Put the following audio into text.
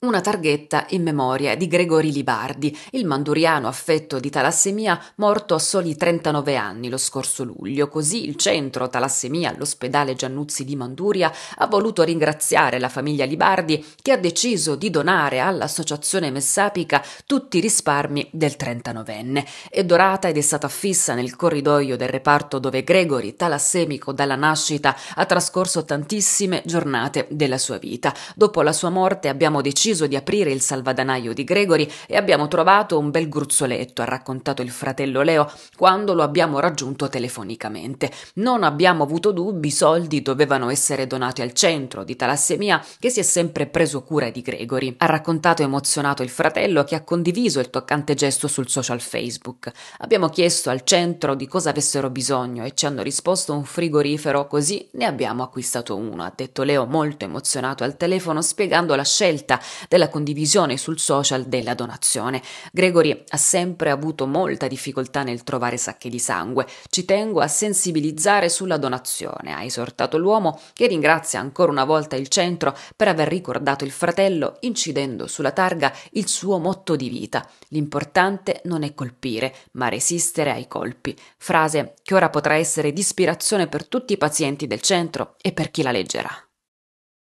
Una targhetta in memoria di Gregori Libardi, il manduriano affetto di talassemia morto a soli 39 anni lo scorso luglio. Così il centro talassemia all'ospedale Giannuzzi di Manduria ha voluto ringraziare la famiglia Libardi che ha deciso di donare all'associazione messapica tutti i risparmi del 39enne. È dorata ed è stata affissa nel corridoio del reparto dove Gregori, talassemico dalla nascita, ha trascorso tantissime giornate della sua vita. Dopo la sua morte abbiamo deciso deciso di aprire il salvadanaio di Gregory e abbiamo trovato un bel gruzzoletto, ha raccontato il fratello Leo, quando lo abbiamo raggiunto telefonicamente. Non abbiamo avuto dubbi, i soldi dovevano essere donati al centro di talassemia che si è sempre preso cura di Gregory. Ha raccontato emozionato il fratello che ha condiviso il toccante gesto sul social Facebook. Abbiamo chiesto al centro di cosa avessero bisogno e ci hanno risposto un frigorifero, così ne abbiamo acquistato uno, ha detto Leo molto emozionato al telefono spiegando la scelta della condivisione sul social della donazione. Gregory ha sempre avuto molta difficoltà nel trovare sacchi di sangue. Ci tengo a sensibilizzare sulla donazione, ha esortato l'uomo che ringrazia ancora una volta il centro per aver ricordato il fratello incidendo sulla targa il suo motto di vita. L'importante non è colpire, ma resistere ai colpi. Frase che ora potrà essere di ispirazione per tutti i pazienti del centro e per chi la leggerà.